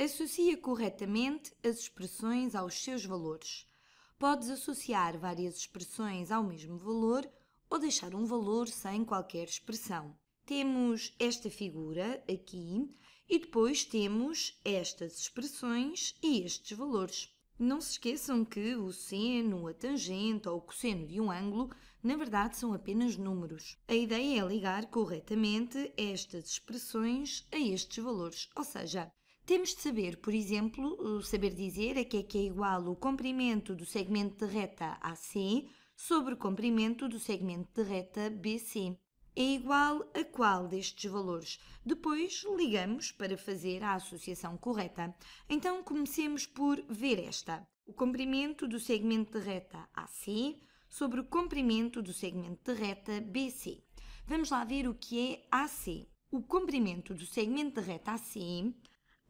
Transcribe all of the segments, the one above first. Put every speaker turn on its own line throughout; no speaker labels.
Associa corretamente as expressões aos seus valores. Podes associar várias expressões ao mesmo valor ou deixar um valor sem qualquer expressão. Temos esta figura aqui e depois temos estas expressões e estes valores. Não se esqueçam que o seno, a tangente ou o cosseno de um ângulo, na verdade, são apenas números. A ideia é ligar corretamente estas expressões a estes valores, ou seja, temos de saber, por exemplo, saber dizer a que é que é igual o comprimento do segmento de reta AC sobre o comprimento do segmento de reta BC. É igual a qual destes valores? Depois ligamos para fazer a associação correta. Então comecemos por ver esta. O comprimento do segmento de reta AC sobre o comprimento do segmento de reta BC. Vamos lá ver o que é AC. O comprimento do segmento de reta AC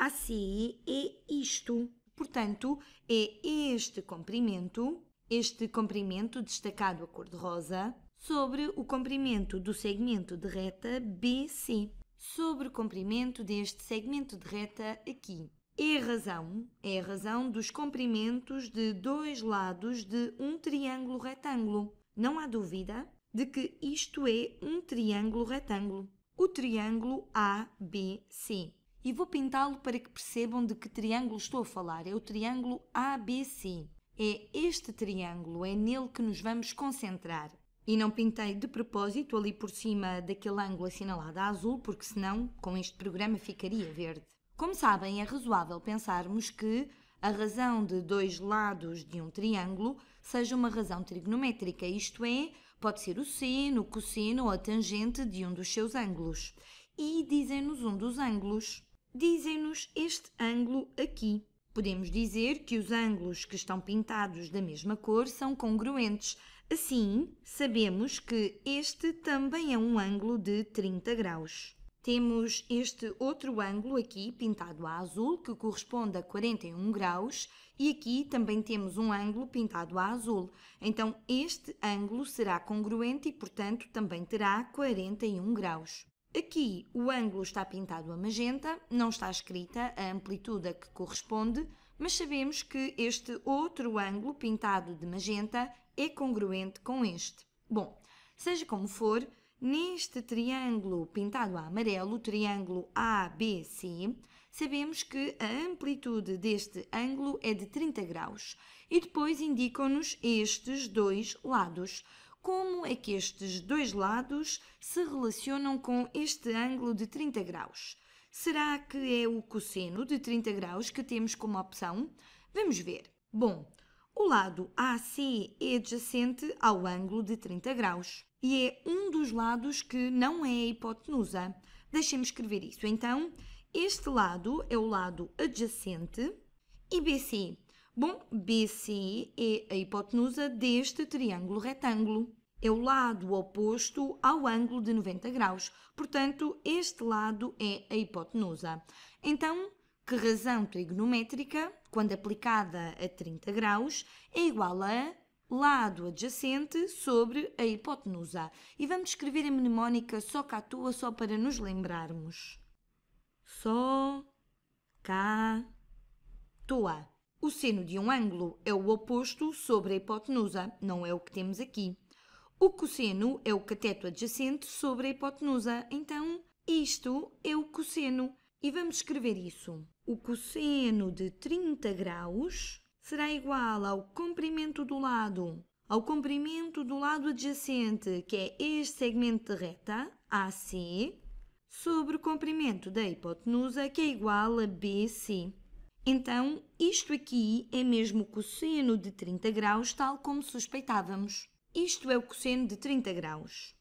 ACE é isto. Portanto, é este comprimento, este comprimento destacado a cor-de-rosa, sobre o comprimento do segmento de reta BC, sobre o comprimento deste segmento de reta aqui. É a razão, é a razão dos comprimentos de dois lados de um triângulo retângulo. Não há dúvida de que isto é um triângulo retângulo, o triângulo ABC e vou pintá-lo para que percebam de que triângulo estou a falar. É o triângulo ABC. É este triângulo, é nele que nos vamos concentrar. E não pintei de propósito ali por cima daquele ângulo assinalado a azul, porque senão com este programa ficaria verde. Como sabem, é razoável pensarmos que a razão de dois lados de um triângulo seja uma razão trigonométrica, isto é, pode ser o seno, o cosseno ou a tangente de um dos seus ângulos. E dizem-nos um dos ângulos dizem-nos este ângulo aqui. Podemos dizer que os ângulos que estão pintados da mesma cor são congruentes. Assim, sabemos que este também é um ângulo de 30 graus. Temos este outro ângulo aqui pintado a azul, que corresponde a 41 graus, e aqui também temos um ângulo pintado a azul. Então, este ângulo será congruente e, portanto, também terá 41 graus. Aqui o ângulo está pintado a magenta, não está escrita a amplitude a que corresponde, mas sabemos que este outro ângulo pintado de magenta é congruente com este. Bom, seja como for, neste triângulo pintado a amarelo, o triângulo ABC, sabemos que a amplitude deste ângulo é de 30 graus e depois indicam-nos estes dois lados como é que estes dois lados se relacionam com este ângulo de 30 graus. Será que é o cosseno de 30 graus que temos como opção? Vamos ver. Bom, o lado AC é adjacente ao ângulo de 30 graus e é um dos lados que não é a hipotenusa. Deixem-me escrever isso. Então, este lado é o lado adjacente e BC Bom, BC é a hipotenusa deste triângulo retângulo. É o lado oposto ao ângulo de 90 graus, portanto, este lado é a hipotenusa. Então, que razão trigonométrica, quando aplicada a 30 graus, é igual a lado adjacente sobre a hipotenusa. E vamos escrever a mnemónica só cá à toa, só para nos lembrarmos. Só cá toa. O seno de um ângulo é o oposto sobre a hipotenusa, não é o que temos aqui. O cosseno é o cateto adjacente sobre a hipotenusa, então isto é o cosseno. E vamos escrever isso. O cosseno de 30 graus será igual ao comprimento do lado, ao comprimento do lado adjacente, que é este segmento de reta, AC, sobre o comprimento da hipotenusa, que é igual a BC. Então, isto aqui é mesmo o cosseno de 30 graus, tal como suspeitávamos. Isto é o cosseno de 30 graus.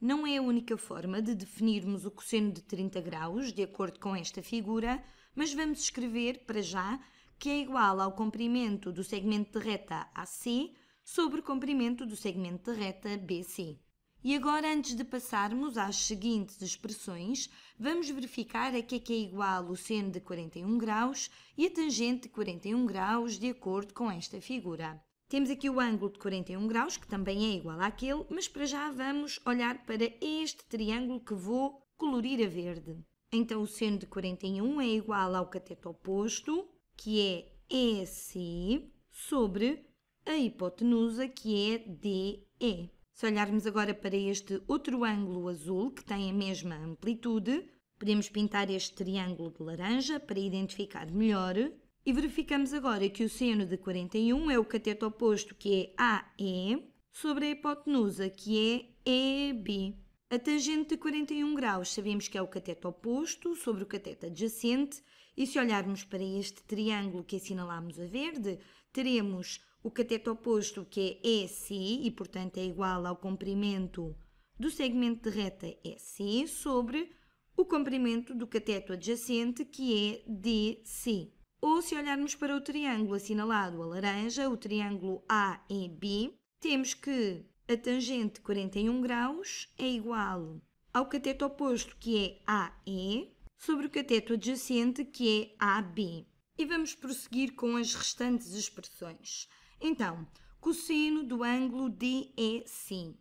Não é a única forma de definirmos o cosseno de 30 graus, de acordo com esta figura, mas vamos escrever, para já, que é igual ao comprimento do segmento de reta AC sobre o comprimento do segmento de reta BC. E agora, antes de passarmos às seguintes expressões, vamos verificar a que é que é igual o seno de 41 graus e a tangente de 41 graus de acordo com esta figura. Temos aqui o ângulo de 41 graus, que também é igual àquele, mas para já vamos olhar para este triângulo que vou colorir a verde. Então, o seno de 41 é igual ao cateto oposto, que é EC, sobre a hipotenusa, que é DE. Se olharmos agora para este outro ângulo azul, que tem a mesma amplitude, podemos pintar este triângulo de laranja para identificar melhor e verificamos agora que o seno de 41 é o cateto oposto, que é AE, sobre a hipotenusa, que é EB. A tangente de 41 graus sabemos que é o cateto oposto sobre o cateto adjacente e se olharmos para este triângulo que assinalámos a verde, teremos o cateto oposto que é EC e, portanto, é igual ao comprimento do segmento de reta EC sobre o comprimento do cateto adjacente que é DC. Ou se olharmos para o triângulo assinalado a laranja, o triângulo AEB, temos que a tangente de 41 graus é igual ao cateto oposto que é AE sobre o cateto adjacente que é AB. E vamos prosseguir com as restantes expressões. Então, cosseno do ângulo DEC.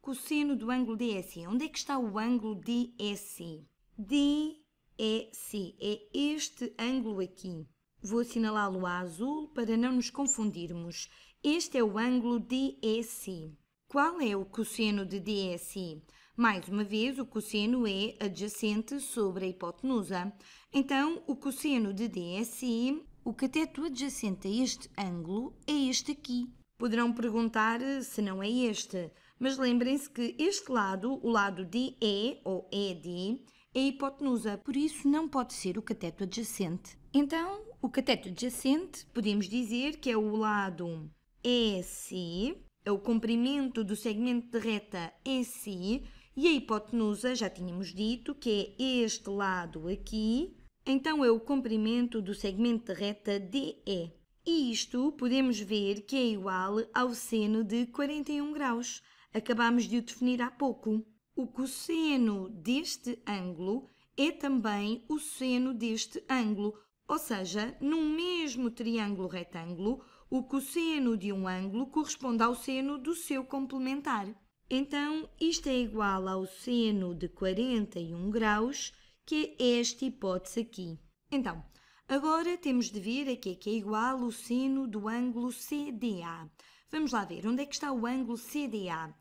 Cosseno do ângulo DEC. Onde é que está o ângulo DEC? DEC é este ângulo aqui. Vou assinalá-lo a azul para não nos confundirmos. Este é o ângulo DEC. Qual é o cosseno de DEC? Mais uma vez, o cosseno é adjacente sobre a hipotenusa. Então, o cosseno de DSI, o cateto adjacente a este ângulo, é este aqui. Poderão perguntar se não é este, mas lembrem-se que este lado, o lado DE ou ED, é hipotenusa, por isso não pode ser o cateto adjacente. Então, o cateto adjacente podemos dizer que é o lado EC, é o comprimento do segmento de reta EC e a hipotenusa, já tínhamos dito, que é este lado aqui, então é o comprimento do segmento de reta DE. E isto podemos ver que é igual ao seno de 41 graus. Acabámos de o definir há pouco. O cosseno deste ângulo é também o seno deste ângulo, ou seja, num mesmo triângulo retângulo, o cosseno de um ângulo corresponde ao seno do seu complementar. Então, isto é igual ao seno de 41 graus, que é esta hipótese aqui. Então, agora temos de ver a que é, é igual o seno do ângulo CDA. Vamos lá ver, onde é que está o ângulo CDA?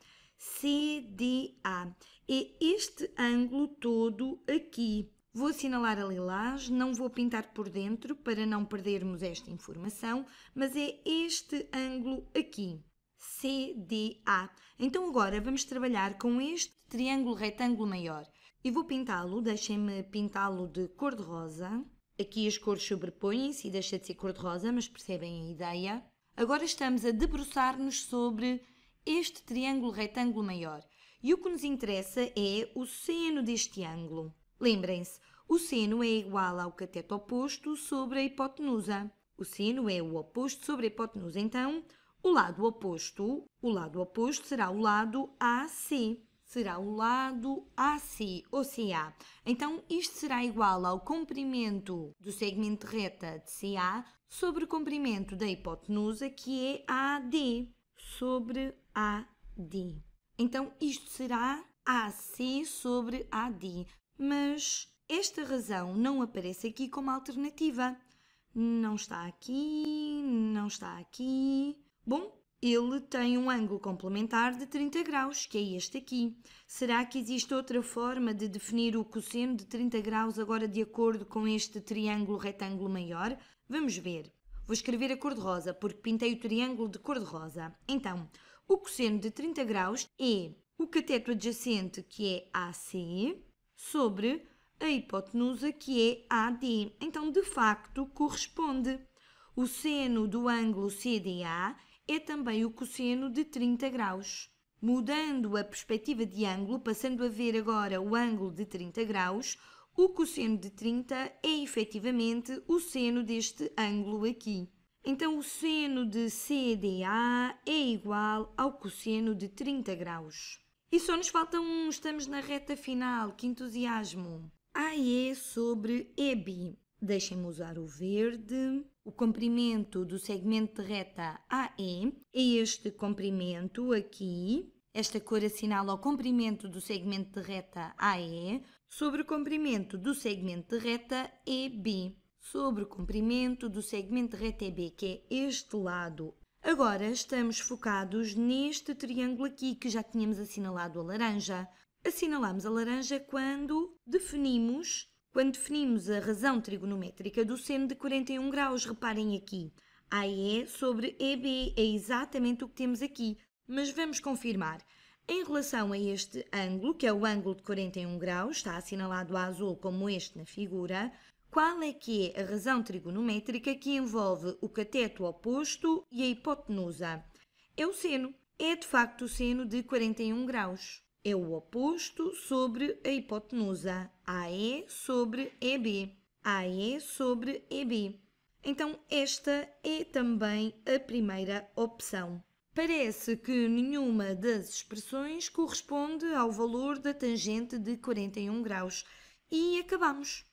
CDA é este ângulo todo aqui. Vou assinalar a lilás, não vou pintar por dentro para não perdermos esta informação, mas é este ângulo aqui. CDA. Então agora vamos trabalhar com este triângulo retângulo maior. E vou pintá-lo, deixem-me pintá-lo de cor-de-rosa. Aqui as cores sobrepõem-se e deixa de ser cor-de-rosa, mas percebem a ideia. Agora estamos a debruçar-nos sobre este triângulo retângulo maior. E o que nos interessa é o seno deste ângulo. Lembrem-se, o seno é igual ao cateto oposto sobre a hipotenusa. O seno é o oposto sobre a hipotenusa, então o lado oposto, o lado oposto será o lado AC. Será o lado AC, ou CA. Então, isto será igual ao comprimento do segmento de reta de CA sobre o comprimento da hipotenusa, que é AD, sobre AD. Então, isto será AC sobre AD. Mas esta razão não aparece aqui como alternativa. Não está aqui, não está aqui, Bom, ele tem um ângulo complementar de 30 graus, que é este aqui. Será que existe outra forma de definir o cosseno de 30 graus agora de acordo com este triângulo retângulo maior? Vamos ver. Vou escrever a cor de rosa, porque pintei o triângulo de cor de rosa. Então, o cosseno de 30 graus é o cateto adjacente, que é AC, sobre a hipotenusa, que é AD. Então, de facto, corresponde. O seno do ângulo CDA é também o cosseno de 30 graus. Mudando a perspectiva de ângulo, passando a ver agora o ângulo de 30 graus, o cosseno de 30 é efetivamente o seno deste ângulo aqui. Então, o seno de CDA é igual ao cosseno de 30 graus. E só nos falta um, estamos na reta final, que entusiasmo! AE ah, é sobre EB. Deixem-me usar o verde. O comprimento do segmento de reta AE é este comprimento aqui. Esta cor assinala o comprimento do segmento de reta AE sobre o comprimento do segmento de reta EB, sobre o comprimento do segmento de reta EB, que é este lado. Agora estamos focados neste triângulo aqui que já tínhamos assinalado a laranja. Assinalamos a laranja quando definimos quando definimos a razão trigonométrica do seno de 41 graus, reparem aqui, AE é sobre EB é exatamente o que temos aqui, mas vamos confirmar. Em relação a este ângulo, que é o ângulo de 41 graus, está assinalado a azul como este na figura, qual é que é a razão trigonométrica que envolve o cateto oposto e a hipotenusa? É o seno. É de facto o seno de 41 graus é o oposto sobre a hipotenusa, AE sobre EB, AE sobre EB. Então, esta é também a primeira opção. Parece que nenhuma das expressões corresponde ao valor da tangente de 41 graus e acabamos.